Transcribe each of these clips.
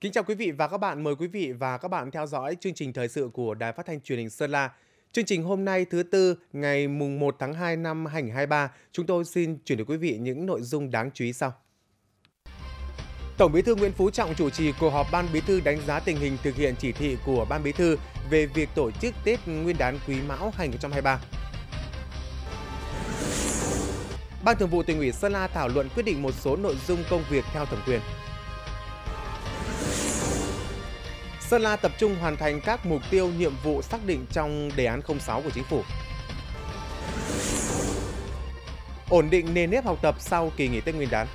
Kính chào quý vị và các bạn, mời quý vị và các bạn theo dõi chương trình thời sự của Đài Phát thanh Truyền hình Sơn La. Chương trình hôm nay thứ tư ngày mùng 1 tháng 2 năm 2023, chúng tôi xin chuyển đến quý vị những nội dung đáng chú ý sau. Tổng Bí thư Nguyễn Phú Trọng chủ trì cuộc họp Ban Bí thư đánh giá tình hình thực hiện chỉ thị của Ban Bí thư về việc tổ chức Tết Nguyên đán Quý Mão 2023. Ban Thường vụ Tỉnh ủy Sơn La thảo luận quyết định một số nội dung công việc theo thẩm quyền. Sơn La tập trung hoàn thành các mục tiêu, nhiệm vụ xác định trong đề án 06 của chính phủ. Ổn định nền nếp học tập sau kỳ nghỉ Tết Nguyên đán.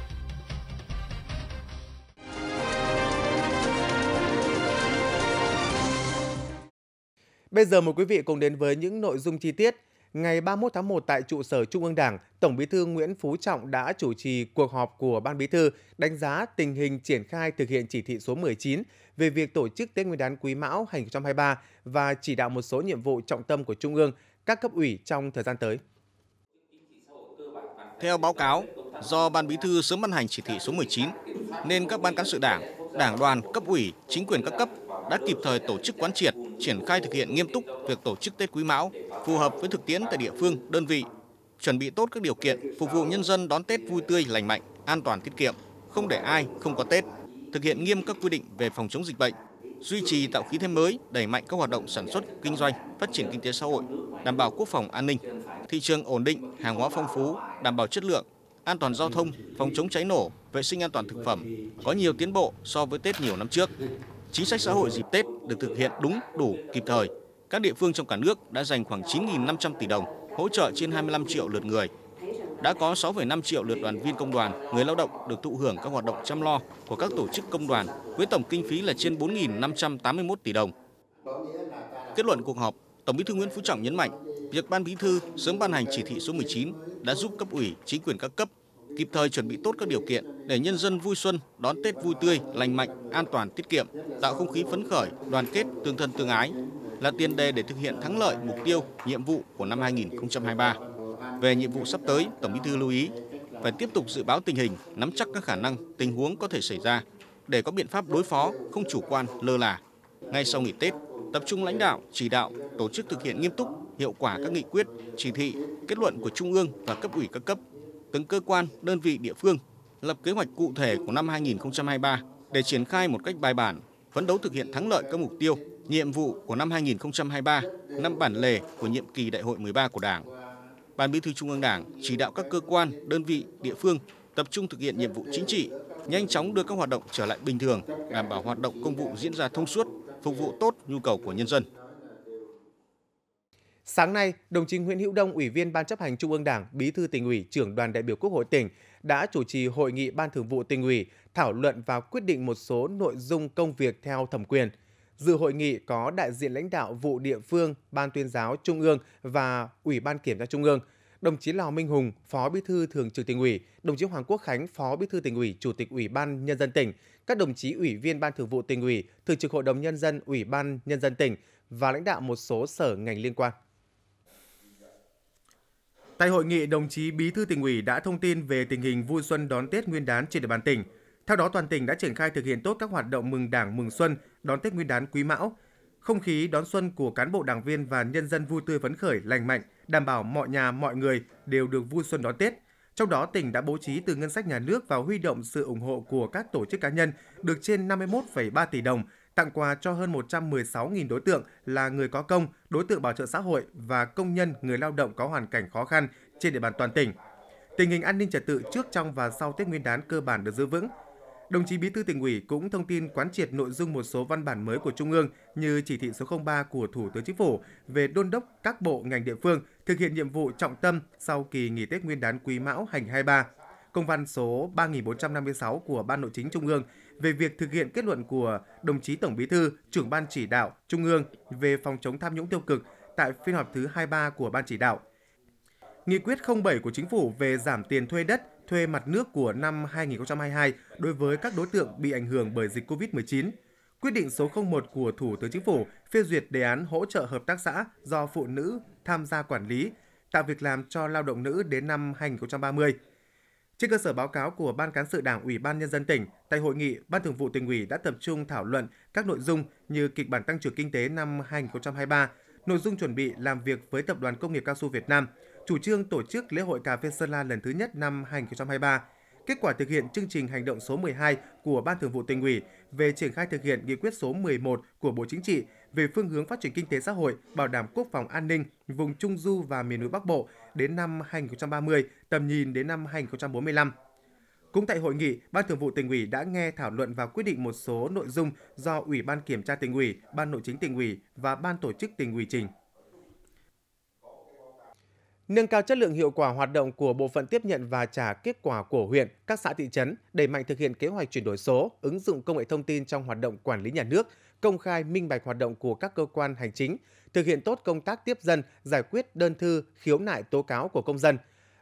Bây giờ mời quý vị cùng đến với những nội dung chi tiết ngày 31 tháng 1 tại trụ sở Trung ương Đảng, Tổng Bí thư Nguyễn Phú Trọng đã chủ trì cuộc họp của Ban Bí thư đánh giá tình hình triển khai thực hiện chỉ thị số 19 về việc tổ chức Tết Nguyên đán Quý Mão 2023 và chỉ đạo một số nhiệm vụ trọng tâm của Trung ương, các cấp ủy trong thời gian tới. Theo báo cáo, do Ban Bí thư sớm ban hành chỉ thị số 19, nên các ban cán sự đảng, đảng đoàn, cấp ủy, chính quyền các cấp đã kịp thời tổ chức quán triệt, triển khai thực hiện nghiêm túc việc tổ chức Tết Quý Mão, phù hợp với thực tiễn tại địa phương, đơn vị, chuẩn bị tốt các điều kiện phục vụ nhân dân đón Tết vui tươi, lành mạnh, an toàn tiết kiệm, không để ai không có Tết, thực hiện nghiêm các quy định về phòng chống dịch bệnh, duy trì tạo khí thế mới, đẩy mạnh các hoạt động sản xuất, kinh doanh, phát triển kinh tế xã hội, đảm bảo quốc phòng an ninh, thị trường ổn định, hàng hóa phong phú, đảm bảo chất lượng, an toàn giao thông, phòng chống cháy nổ, vệ sinh an toàn thực phẩm có nhiều tiến bộ so với Tết nhiều năm trước chính sách xã hội dịp Tết được thực hiện đúng, đủ, kịp thời. Các địa phương trong cả nước đã dành khoảng 9.500 tỷ đồng hỗ trợ trên 25 triệu lượt người. Đã có 6,5 triệu lượt đoàn viên công đoàn, người lao động được thụ hưởng các hoạt động chăm lo của các tổ chức công đoàn với tổng kinh phí là trên 4.581 tỷ đồng. Kết luận cuộc họp, Tổng Bí thư Nguyễn Phú Trọng nhấn mạnh, việc Ban Bí thư sớm ban hành chỉ thị số 19 đã giúp cấp ủy, chính quyền các cấp kịp thời chuẩn bị tốt các điều kiện để nhân dân vui xuân đón Tết vui tươi, lành mạnh, an toàn, tiết kiệm, tạo không khí phấn khởi, đoàn kết, tương thân tương ái là tiền đề để thực hiện thắng lợi mục tiêu, nhiệm vụ của năm 2023. Về nhiệm vụ sắp tới, Tổng Bí thư lưu ý phải tiếp tục dự báo tình hình, nắm chắc các khả năng, tình huống có thể xảy ra để có biện pháp đối phó, không chủ quan, lơ là. Ngay sau nghỉ Tết, tập trung lãnh đạo, chỉ đạo, tổ chức thực hiện nghiêm túc, hiệu quả các nghị quyết, chỉ thị, kết luận của Trung ương và cấp ủy các cấp từng cơ quan, đơn vị địa phương lập kế hoạch cụ thể của năm 2023 để triển khai một cách bài bản, phấn đấu thực hiện thắng lợi các mục tiêu, nhiệm vụ của năm 2023, năm bản lề của nhiệm kỳ Đại hội 13 của Đảng. Ban Bí thư Trung ương Đảng chỉ đạo các cơ quan, đơn vị, địa phương tập trung thực hiện nhiệm vụ chính trị, nhanh chóng đưa các hoạt động trở lại bình thường, đảm bảo hoạt động công vụ diễn ra thông suốt, phục vụ tốt nhu cầu của nhân dân. Sáng nay, đồng chí Nguyễn Hữu Đông, Ủy viên Ban chấp hành Trung ương Đảng, Bí thư tỉnh ủy, trưởng đoàn đại biểu Quốc hội tỉnh đã chủ trì hội nghị Ban thường vụ tỉnh ủy thảo luận và quyết định một số nội dung công việc theo thẩm quyền. Dự hội nghị có đại diện lãnh đạo vụ địa phương, Ban tuyên giáo Trung ương và Ủy ban Kiểm tra Trung ương, đồng chí Lào Minh Hùng, Phó Bí thư Thường trực tỉnh ủy, đồng chí Hoàng Quốc Khánh, Phó Bí thư tỉnh ủy, Chủ tịch Ủy ban Nhân dân tỉnh, các đồng chí Ủy viên Ban thường vụ tỉnh ủy, Thường trực Hội đồng Nhân dân, Ủy ban Nhân dân tỉnh và lãnh đạo một số sở ngành liên quan. Tại hội nghị, đồng chí Bí thư tỉnh ủy đã thông tin về tình hình vui xuân đón Tết Nguyên đán trên địa bàn tỉnh. Theo đó, toàn tỉnh đã triển khai thực hiện tốt các hoạt động mừng Đảng, mừng xuân, đón Tết Nguyên đán Quý Mão. Không khí đón xuân của cán bộ đảng viên và nhân dân vui tươi phấn khởi, lành mạnh, đảm bảo mọi nhà, mọi người đều được vui xuân đón Tết. Trong đó, tỉnh đã bố trí từ ngân sách nhà nước và huy động sự ủng hộ của các tổ chức cá nhân được trên 51,3 tỷ đồng tặng quà cho hơn 116.000 đối tượng là người có công, đối tượng bảo trợ xã hội và công nhân người lao động có hoàn cảnh khó khăn trên địa bàn toàn tỉnh. Tình hình an ninh trật tự trước trong và sau Tết Nguyên đán cơ bản được giữ vững. Đồng chí Bí thư tỉnh ủy cũng thông tin quán triệt nội dung một số văn bản mới của Trung ương như chỉ thị số 03 của Thủ tướng Chính phủ về đôn đốc các bộ ngành địa phương thực hiện nhiệm vụ trọng tâm sau kỳ nghỉ Tết Nguyên đán Quý Mão hành 23 công văn số 3456 của Ban Nội chính Trung ương về việc thực hiện kết luận của đồng chí Tổng Bí thư, trưởng ban chỉ đạo Trung ương về phòng chống tham nhũng tiêu cực tại phiên họp thứ 23 của ban chỉ đạo. Nghị quyết 07 của chính phủ về giảm tiền thuê đất, thuê mặt nước của năm 2022 đối với các đối tượng bị ảnh hưởng bởi dịch COVID-19. Quyết định số 01 của Thủ tướng Chính phủ phê duyệt đề án hỗ trợ hợp tác xã do phụ nữ tham gia quản lý, tạo việc làm cho lao động nữ đến năm 2030. Trên cơ sở báo cáo của Ban cán sự Đảng Ủy ban Nhân dân tỉnh, tại hội nghị, Ban thường vụ tỉnh ủy đã tập trung thảo luận các nội dung như kịch bản tăng trưởng kinh tế năm 2023, nội dung chuẩn bị làm việc với Tập đoàn Công nghiệp Cao su Việt Nam, chủ trương tổ chức lễ hội cà phê Sơn La lần thứ nhất năm 2023, kết quả thực hiện chương trình hành động số 12 của Ban Thường vụ tỉnh ủy về triển khai thực hiện nghị quyết số 11 của Bộ Chính trị về phương hướng phát triển kinh tế xã hội, bảo đảm quốc phòng an ninh vùng Trung du và miền núi Bắc Bộ đến năm 2030, tầm nhìn đến năm 2045. Cũng tại hội nghị, Ban Thường vụ tỉnh ủy đã nghe thảo luận và quyết định một số nội dung do Ủy ban Kiểm tra tỉnh ủy, Ban Nội chính tỉnh ủy và Ban Tổ chức tỉnh ủy trình. Nâng cao chất lượng hiệu quả hoạt động của bộ phận tiếp nhận và trả kết quả của huyện, các xã thị trấn, đẩy mạnh thực hiện kế hoạch chuyển đổi số, ứng dụng công nghệ thông tin trong hoạt động quản lý nhà nước, công khai minh bạch hoạt động của các cơ quan hành chính, thực hiện tốt công tác tiếp dân, giải quyết đơn thư, khiếu nại tố cáo của công dân.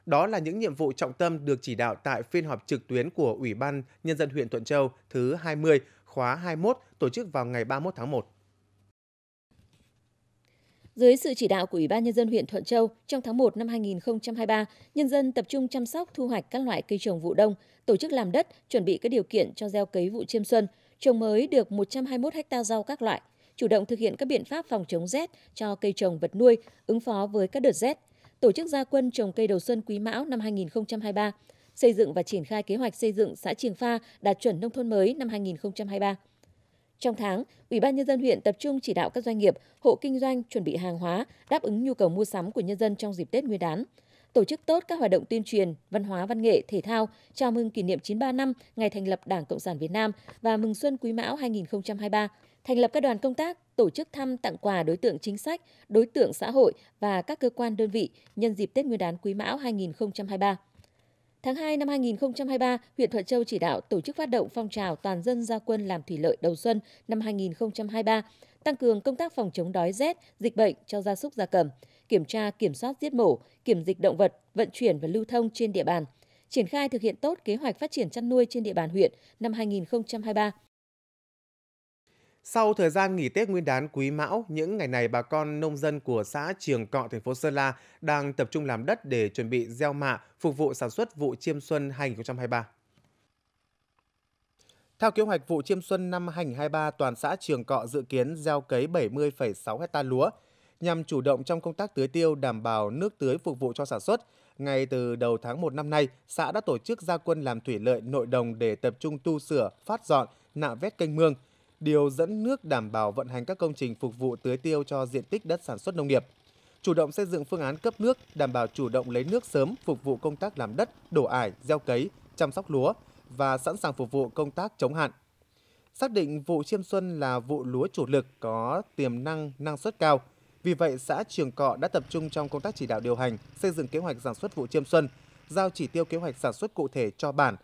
Đó là những nhiệm vụ trọng tâm được chỉ đạo tại phiên họp trực tuyến của Ủy ban Nhân dân huyện Thuận Châu thứ 20, khóa 21, tổ chức vào ngày 31 tháng 1. Dưới sự chỉ đạo của Ủy ban Nhân dân huyện Thuận Châu, trong tháng 1 năm 2023, nhân dân tập trung chăm sóc thu hoạch các loại cây trồng vụ đông, tổ chức làm đất, chuẩn bị các điều kiện cho gieo cấy vụ chiêm xuân – trồng mới được 121 ha rau các loại, chủ động thực hiện các biện pháp phòng chống rét cho cây trồng vật nuôi, ứng phó với các đợt rét, tổ chức gia quân trồng cây đầu xuân quý mão năm 2023, xây dựng và triển khai kế hoạch xây dựng xã Triềng Pha đạt chuẩn nông thôn mới năm 2023. Trong tháng, Ủy ban nhân dân huyện tập trung chỉ đạo các doanh nghiệp, hộ kinh doanh chuẩn bị hàng hóa đáp ứng nhu cầu mua sắm của nhân dân trong dịp Tết Nguyên đán tổ chức tốt các hoạt động tuyên truyền, văn hóa văn nghệ, thể thao chào mừng kỷ niệm 93 năm ngày thành lập Đảng Cộng sản Việt Nam và mừng xuân Quý Mão 2023, thành lập các đoàn công tác, tổ chức thăm tặng quà đối tượng chính sách, đối tượng xã hội và các cơ quan đơn vị nhân dịp Tết Nguyên đán Quý Mão 2023. Tháng 2 năm 2023, huyện Thuận Châu chỉ đạo tổ chức phát động phong trào toàn dân gia quân làm thủy lợi đầu xuân năm 2023, tăng cường công tác phòng chống đói rét, dịch bệnh cho gia súc gia cầm, kiểm tra kiểm soát giết mổ, kiểm dịch động vật, vận chuyển và lưu thông trên địa bàn, triển khai thực hiện tốt kế hoạch phát triển chăn nuôi trên địa bàn huyện năm 2023. Sau thời gian nghỉ Tết Nguyên đán Quý Mão, những ngày này bà con nông dân của xã Trường Cọ, thành phố Sơn La đang tập trung làm đất để chuẩn bị gieo mạ, phục vụ sản xuất vụ chiêm xuân 2023. Theo kế hoạch vụ chiêm xuân năm 2023, toàn xã Trường Cọ dự kiến gieo cấy 70,6 ha lúa, nhằm chủ động trong công tác tưới tiêu đảm bảo nước tưới phục vụ cho sản xuất. Ngay từ đầu tháng 1 năm nay, xã đã tổ chức gia quân làm thủy lợi nội đồng để tập trung tu sửa, phát dọn, nạo vét kênh mương, điều dẫn nước đảm bảo vận hành các công trình phục vụ tưới tiêu cho diện tích đất sản xuất nông nghiệp. Chủ động xây dựng phương án cấp nước, đảm bảo chủ động lấy nước sớm phục vụ công tác làm đất, đổ ải, gieo cấy, chăm sóc lúa và sẵn sàng phục vụ công tác chống hạn. Xác định vụ chiêm xuân là vụ lúa chủ lực có tiềm năng năng suất cao – vì vậy, xã Trường Cọ đã tập trung trong công tác chỉ đạo điều hành, xây dựng kế hoạch sản xuất vụ chiêm xuân, giao chỉ tiêu kế hoạch sản xuất cụ thể cho bản.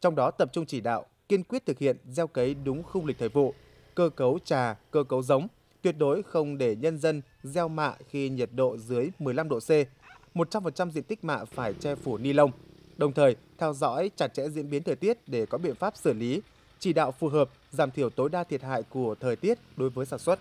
Trong đó tập trung chỉ đạo, kiên quyết thực hiện gieo cấy đúng khung lịch thời vụ, cơ cấu trà, cơ cấu giống, tuyệt đối không để nhân dân gieo mạ khi nhiệt độ dưới 15 độ C. 100% diện tích mạ phải che phủ ni lông. Đồng thời, theo dõi chặt chẽ diễn biến thời tiết để có biện pháp xử lý, chỉ đạo phù hợp, giảm thiểu tối đa thiệt hại của thời tiết đối với sản xuất.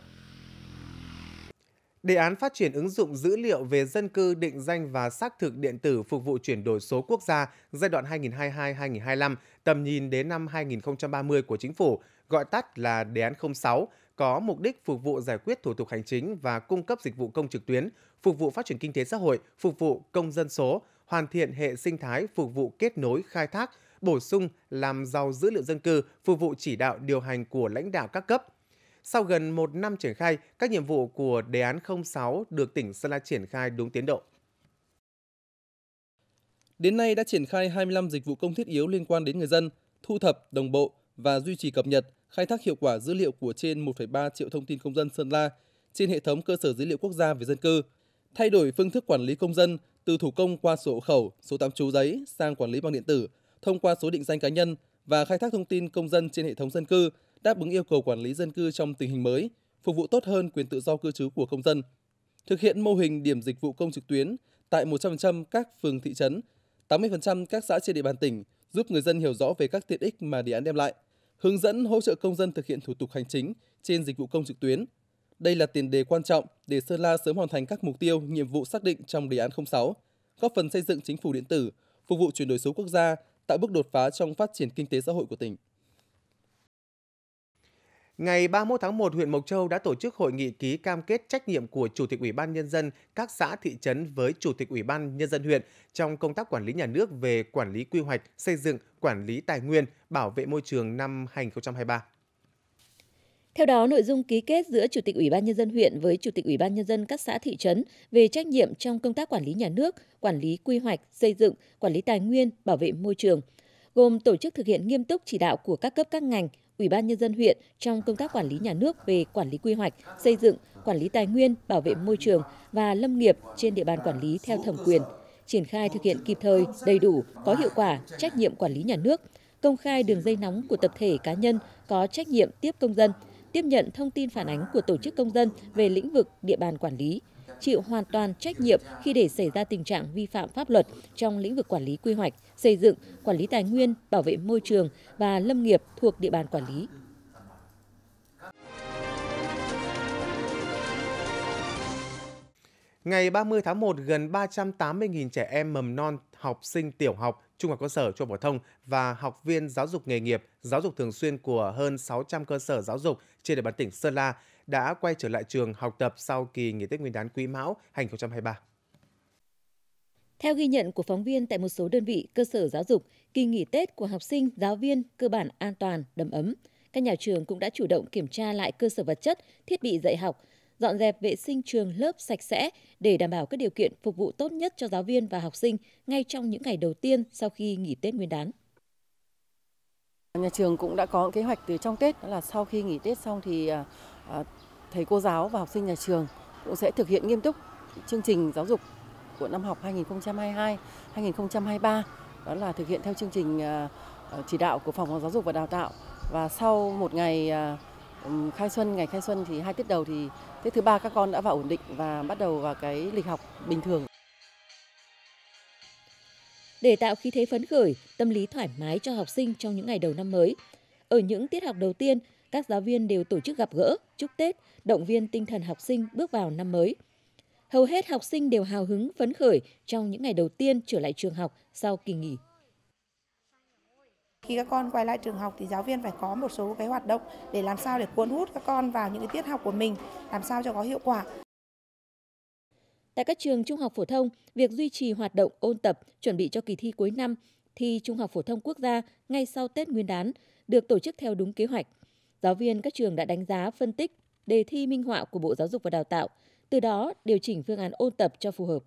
Đề án phát triển ứng dụng dữ liệu về dân cư định danh và xác thực điện tử phục vụ chuyển đổi số quốc gia giai đoạn 2022-2025 tầm nhìn đến năm 2030 của chính phủ, gọi tắt là đề án 06, có mục đích phục vụ giải quyết thủ tục hành chính và cung cấp dịch vụ công trực tuyến, phục vụ phát triển kinh tế xã hội, phục vụ công dân số, hoàn thiện hệ sinh thái phục vụ kết nối khai thác, bổ sung làm giàu dữ liệu dân cư, phục vụ chỉ đạo điều hành của lãnh đạo các cấp sau gần một năm triển khai, các nhiệm vụ của đề án 06 được tỉnh Sơn La triển khai đúng tiến độ. Đến nay đã triển khai 25 dịch vụ công thiết yếu liên quan đến người dân, thu thập, đồng bộ và duy trì cập nhật, khai thác hiệu quả dữ liệu của trên 1,3 triệu thông tin công dân Sơn La trên hệ thống cơ sở dữ liệu quốc gia về dân cư, thay đổi phương thức quản lý công dân từ thủ công qua sổ hộ khẩu, số tạm trú giấy sang quản lý bằng điện tử thông qua số định danh cá nhân và khai thác thông tin công dân trên hệ thống dân cư đáp ứng yêu cầu quản lý dân cư trong tình hình mới, phục vụ tốt hơn quyền tự do cư trú của công dân. Thực hiện mô hình điểm dịch vụ công trực tuyến tại 100% các phường thị trấn, 80% các xã trên địa bàn tỉnh, giúp người dân hiểu rõ về các tiện ích mà đề án đem lại, hướng dẫn hỗ trợ công dân thực hiện thủ tục hành chính trên dịch vụ công trực tuyến. Đây là tiền đề quan trọng để Sơn La sớm hoàn thành các mục tiêu, nhiệm vụ xác định trong đề án 06, góp phần xây dựng chính phủ điện tử, phục vụ chuyển đổi số quốc gia, tạo bước đột phá trong phát triển kinh tế xã hội của tỉnh. Ngày 31 tháng 1, huyện Mộc Châu đã tổ chức hội nghị ký cam kết trách nhiệm của Chủ tịch Ủy ban Nhân dân các xã thị trấn với Chủ tịch Ủy ban Nhân dân huyện trong công tác quản lý nhà nước về quản lý quy hoạch, xây dựng, quản lý tài nguyên, bảo vệ môi trường năm 2023. Theo đó, nội dung ký kết giữa Chủ tịch Ủy ban nhân dân huyện với Chủ tịch Ủy ban nhân dân các xã thị trấn về trách nhiệm trong công tác quản lý nhà nước, quản lý quy hoạch, xây dựng, quản lý tài nguyên, bảo vệ môi trường, gồm tổ chức thực hiện nghiêm túc chỉ đạo của các cấp các ngành, Ủy ban nhân dân huyện trong công tác quản lý nhà nước về quản lý quy hoạch, xây dựng, quản lý tài nguyên, bảo vệ môi trường và lâm nghiệp trên địa bàn quản lý theo thẩm quyền, triển khai thực hiện kịp thời, đầy đủ, có hiệu quả trách nhiệm quản lý nhà nước, công khai đường dây nóng của tập thể cá nhân có trách nhiệm tiếp công dân, tiếp nhận thông tin phản ánh của tổ chức công dân về lĩnh vực địa bàn quản lý, chịu hoàn toàn trách nhiệm khi để xảy ra tình trạng vi phạm pháp luật trong lĩnh vực quản lý quy hoạch, xây dựng, quản lý tài nguyên, bảo vệ môi trường và lâm nghiệp thuộc địa bàn quản lý. Ngày 30 tháng 1, gần 380.000 trẻ em mầm non, học sinh tiểu học, trung học cơ sở, trung học phổ thông và học viên giáo dục nghề nghiệp, giáo dục thường xuyên của hơn 600 cơ sở giáo dục trên địa bàn tỉnh Sơn La đã quay trở lại trường học tập sau kỳ nghỉ Tết Nguyên đán Quý Mão 2023. Theo ghi nhận của phóng viên tại một số đơn vị cơ sở giáo dục, kỳ nghỉ Tết của học sinh, giáo viên cơ bản an toàn, đầm ấm. Các nhà trường cũng đã chủ động kiểm tra lại cơ sở vật chất, thiết bị dạy học, dọn dẹp vệ sinh trường lớp sạch sẽ để đảm bảo các điều kiện phục vụ tốt nhất cho giáo viên và học sinh ngay trong những ngày đầu tiên sau khi nghỉ Tết Nguyên đán. Nhà trường cũng đã có kế hoạch từ trong Tết đó là sau khi nghỉ Tết xong thì à, Ờ, thầy cô giáo và học sinh nhà trường cũng sẽ thực hiện nghiêm túc chương trình giáo dục của năm học 2022 2023 đó là thực hiện theo chương trình ờ, ờ, chỉ đạo của phòng giáo dục và đào tạo và sau một ngày khai xuân ngày khai xuân thì hai tiết đầu thì tiết thứ ba các con đã vào ổn định và bắt đầu vào cái lịch học bình thường để tạo khí thế phấn khởi tâm lý thoải mái cho học sinh trong những ngày đầu năm mới ở những tiết học đầu tiên các giáo viên đều tổ chức gặp gỡ, chúc Tết, động viên tinh thần học sinh bước vào năm mới. Hầu hết học sinh đều hào hứng phấn khởi trong những ngày đầu tiên trở lại trường học sau kỳ nghỉ khi các con quay lại trường học thì giáo viên phải có một số cái hoạt động để làm sao để cuốn hút các con vào những cái tiết học của mình làm sao cho có hiệu quả tại các trường trung học phổ thông việc duy trì hoạt động ôn tập chuẩn bị cho kỳ thi cuối năm thi trung học phổ thông quốc gia ngay sau tết nguyên đán được tổ chức theo đúng kế hoạch Giáo viên các trường đã đánh giá phân tích đề thi minh họa của Bộ Giáo dục và Đào tạo, từ đó điều chỉnh phương án ôn tập cho phù hợp.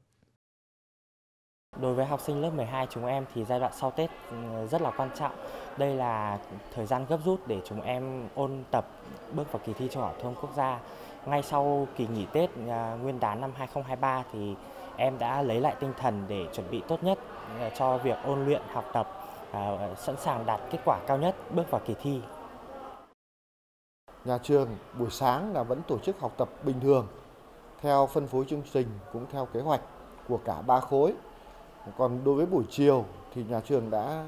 Đối với học sinh lớp 12 chúng em thì giai đoạn sau Tết ừ, rất là quan trọng. Đây là thời gian gấp rút để chúng em ôn tập bước vào kỳ thi trung học phổ thông quốc gia. Ngay sau kỳ nghỉ Tết à, Nguyên đán năm 2023 thì em đã lấy lại tinh thần để chuẩn bị tốt nhất à, cho việc ôn luyện, học tập, à, sẵn sàng đạt kết quả cao nhất bước vào kỳ thi nhà trường buổi sáng là vẫn tổ chức học tập bình thường theo phân phối chương trình cũng theo kế hoạch của cả ba khối. Còn đối với buổi chiều thì nhà trường đã,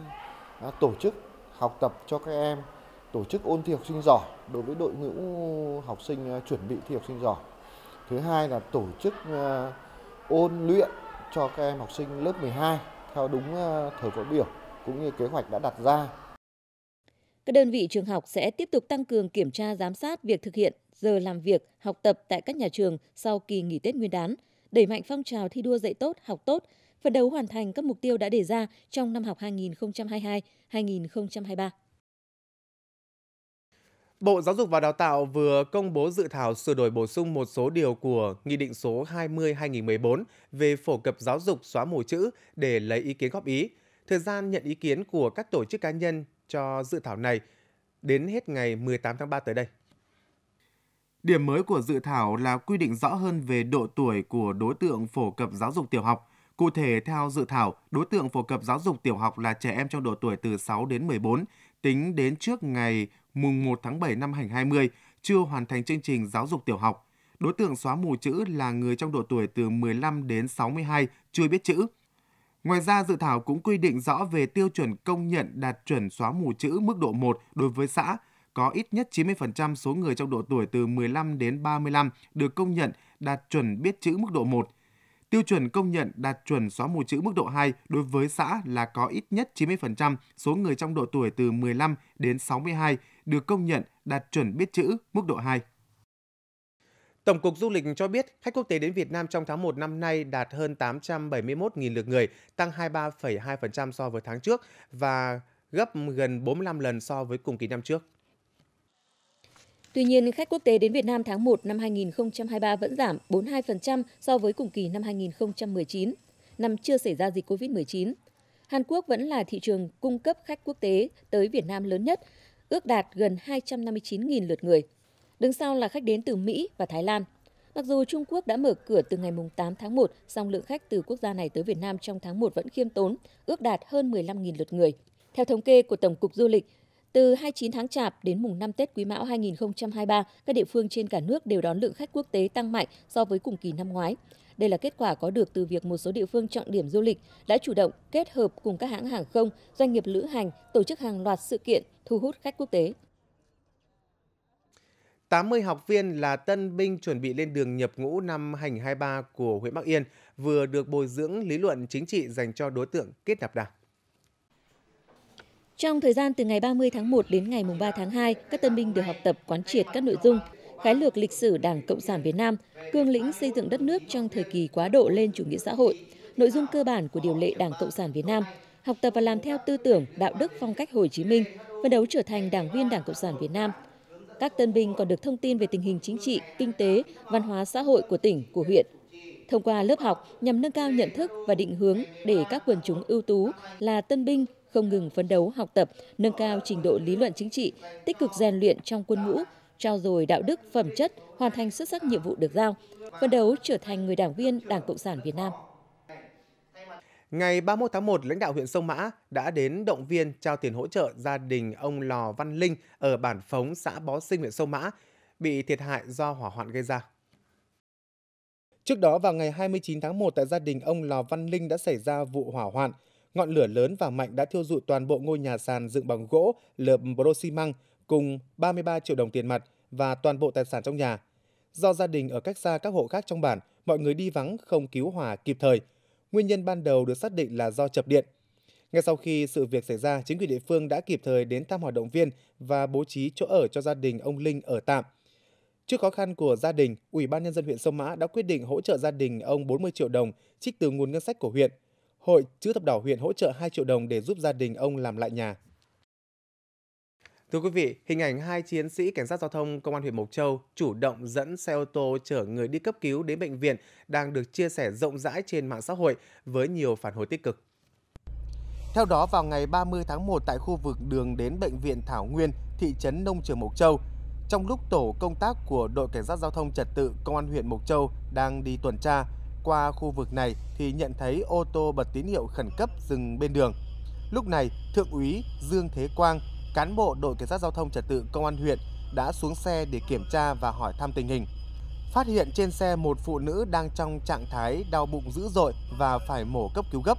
đã tổ chức học tập cho các em tổ chức ôn thi học sinh giỏi đối với đội ngũ học sinh ờ, chuẩn bị thi học sinh giỏi. Thứ hai là tổ chức ờ, ôn luyện cho các em học sinh lớp 12 theo đúng ờ, thời khóa biểu cũng như kế hoạch đã đặt ra. Các đơn vị trường học sẽ tiếp tục tăng cường kiểm tra giám sát việc thực hiện giờ làm việc, học tập tại các nhà trường sau kỳ nghỉ Tết Nguyên đán, đẩy mạnh phong trào thi đua dạy tốt, học tốt, phấn đấu hoàn thành các mục tiêu đã đề ra trong năm học 2022-2023. Bộ Giáo dục và Đào tạo vừa công bố dự thảo sửa đổi bổ sung một số điều của Nghị định số 20-2014 về phổ cập giáo dục xóa mù chữ để lấy ý kiến góp ý. Thời gian nhận ý kiến của các tổ chức cá nhân cho dự thảo này đến hết ngày 18 tháng 3 tới đây. Điểm mới của dự thảo là quy định rõ hơn về độ tuổi của đối tượng phổ cập giáo dục tiểu học. Cụ thể, theo dự thảo, đối tượng phổ cập giáo dục tiểu học là trẻ em trong độ tuổi từ 6 đến 14, tính đến trước ngày mùng 1 tháng 7 năm 2020, chưa hoàn thành chương trình giáo dục tiểu học. Đối tượng xóa mù chữ là người trong độ tuổi từ 15 đến 62 chưa biết chữ, Ngoài ra, dự thảo cũng quy định rõ về tiêu chuẩn công nhận đạt chuẩn xóa mù chữ mức độ 1 đối với xã có ít nhất 90% số người trong độ tuổi từ 15 đến 35 được công nhận đạt chuẩn biết chữ mức độ 1. Tiêu chuẩn công nhận đạt chuẩn xóa mù chữ mức độ 2 đối với xã là có ít nhất 90% số người trong độ tuổi từ 15 đến 62 được công nhận đạt chuẩn biết chữ mức độ 2. Tổng cục Du lịch cho biết khách quốc tế đến Việt Nam trong tháng 1 năm nay đạt hơn 871.000 lượt người, tăng 23,2% so với tháng trước và gấp gần 45 lần so với cùng kỳ năm trước. Tuy nhiên, khách quốc tế đến Việt Nam tháng 1 năm 2023 vẫn giảm 42% so với cùng kỳ năm 2019, năm chưa xảy ra dịch COVID-19. Hàn Quốc vẫn là thị trường cung cấp khách quốc tế tới Việt Nam lớn nhất, ước đạt gần 259.000 lượt người – Đứng sau là khách đến từ Mỹ và Thái Lan. Mặc dù Trung Quốc đã mở cửa từ ngày 8 tháng 1, song lượng khách từ quốc gia này tới Việt Nam trong tháng 1 vẫn khiêm tốn, ước đạt hơn 15.000 lượt người. Theo thống kê của Tổng cục Du lịch, từ 29 tháng Chạp đến mùng 5 Tết Quý Mão 2023, các địa phương trên cả nước đều đón lượng khách quốc tế tăng mạnh so với cùng kỳ năm ngoái. Đây là kết quả có được từ việc một số địa phương trọng điểm du lịch đã chủ động kết hợp cùng các hãng hàng không, doanh nghiệp lữ hành tổ chức hàng loạt sự kiện thu hút khách quốc tế. 80 học viên là tân binh chuẩn bị lên đường nhập ngũ năm 2023 của huyện Bắc Yên vừa được bồi dưỡng lý luận chính trị dành cho đối tượng kết nạp đảng. Trong thời gian từ ngày 30 tháng 1 đến ngày 3 tháng 2, các tân binh được học tập quán triệt các nội dung khái lược lịch sử Đảng Cộng sản Việt Nam, cương lĩnh xây dựng đất nước trong thời kỳ quá độ lên chủ nghĩa xã hội, nội dung cơ bản của điều lệ Đảng Cộng sản Việt Nam, học tập và làm theo tư tưởng, đạo đức phong cách Hồ Chí Minh, phấn đấu trở thành đảng viên Đảng Cộng sản Việt Nam – các tân binh còn được thông tin về tình hình chính trị, kinh tế, văn hóa xã hội của tỉnh, của huyện. Thông qua lớp học nhằm nâng cao nhận thức và định hướng để các quần chúng ưu tú là tân binh không ngừng phấn đấu học tập, nâng cao trình độ lý luận chính trị, tích cực rèn luyện trong quân ngũ, trao dồi đạo đức, phẩm chất, hoàn thành xuất sắc nhiệm vụ được giao, phấn đấu trở thành người đảng viên Đảng Cộng sản Việt Nam. Ngày 31 tháng 1, lãnh đạo huyện Sông Mã đã đến động viên trao tiền hỗ trợ gia đình ông Lò Văn Linh ở bản Phóng, xã Bó Sinh, huyện Sông Mã, bị thiệt hại do hỏa hoạn gây ra. Trước đó vào ngày 29 tháng 1 tại gia đình ông Lò Văn Linh đã xảy ra vụ hỏa hoạn. Ngọn lửa lớn và mạnh đã thiêu dụi toàn bộ ngôi nhà sàn dựng bằng gỗ, lợp bro xi măng cùng 33 triệu đồng tiền mặt và toàn bộ tài sản trong nhà. Do gia đình ở cách xa các hộ khác trong bản, mọi người đi vắng không cứu hỏa kịp thời – Nguyên nhân ban đầu được xác định là do chập điện. Ngay sau khi sự việc xảy ra, chính quyền địa phương đã kịp thời đến thăm hỏi động viên và bố trí chỗ ở cho gia đình ông Linh ở tạm. Trước khó khăn của gia đình, Ủy ban nhân dân huyện Sông Mã đã quyết định hỗ trợ gia đình ông 40 triệu đồng trích từ nguồn ngân sách của huyện. Hội chữ thập đỏ huyện hỗ trợ 2 triệu đồng để giúp gia đình ông làm lại nhà. Thưa quý vị, hình ảnh hai chiến sĩ cảnh sát giao thông công an huyện Mộc Châu chủ động dẫn xe ô tô chở người đi cấp cứu đến bệnh viện đang được chia sẻ rộng rãi trên mạng xã hội với nhiều phản hồi tích cực. Theo đó, vào ngày 30 tháng 1 tại khu vực đường đến bệnh viện Thảo Nguyên, thị trấn Nông Trường Mộc Châu, trong lúc tổ công tác của đội cảnh sát giao thông trật tự công an huyện Mộc Châu đang đi tuần tra qua khu vực này thì nhận thấy ô tô bật tín hiệu khẩn cấp dừng bên đường. Lúc này, Thượng úy Dương Thế Quang, cán bộ đội cảnh sát giao thông trật tự công an huyện đã xuống xe để kiểm tra và hỏi thăm tình hình. Phát hiện trên xe một phụ nữ đang trong trạng thái đau bụng dữ dội và phải mổ cấp cứu gấp.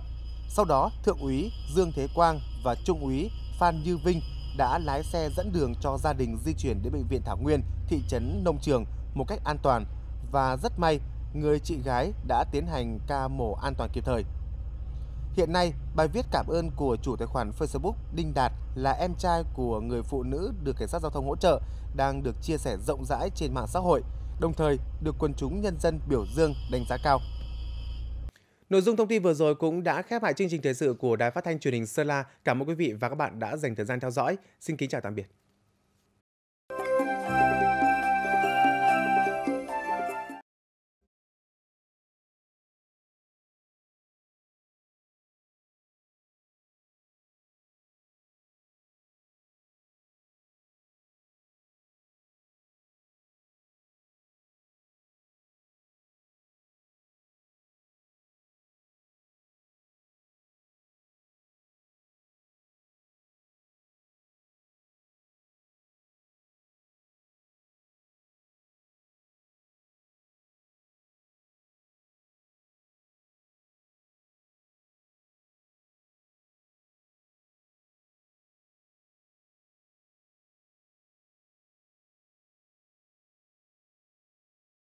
Sau đó, Thượng úy Dương Thế Quang và Trung úy Phan Như Vinh đã lái xe dẫn đường cho gia đình di chuyển đến bệnh viện Thảo Nguyên, thị trấn Nông Trường một cách an toàn và rất may người chị gái đã tiến hành ca mổ an toàn kịp thời. Hiện nay, bài viết cảm ơn của chủ tài khoản Facebook Đinh Đạt là em trai của người phụ nữ được cảnh sát giao thông hỗ trợ đang được chia sẻ rộng rãi trên mạng xã hội, đồng thời được quần chúng nhân dân biểu dương đánh giá cao. Nội dung thông tin vừa rồi cũng đã khép lại chương trình thời sự của Đài Phát thanh Truyền hình Sơn La. Cảm ơn quý vị và các bạn đã dành thời gian theo dõi. Xin kính chào tạm biệt.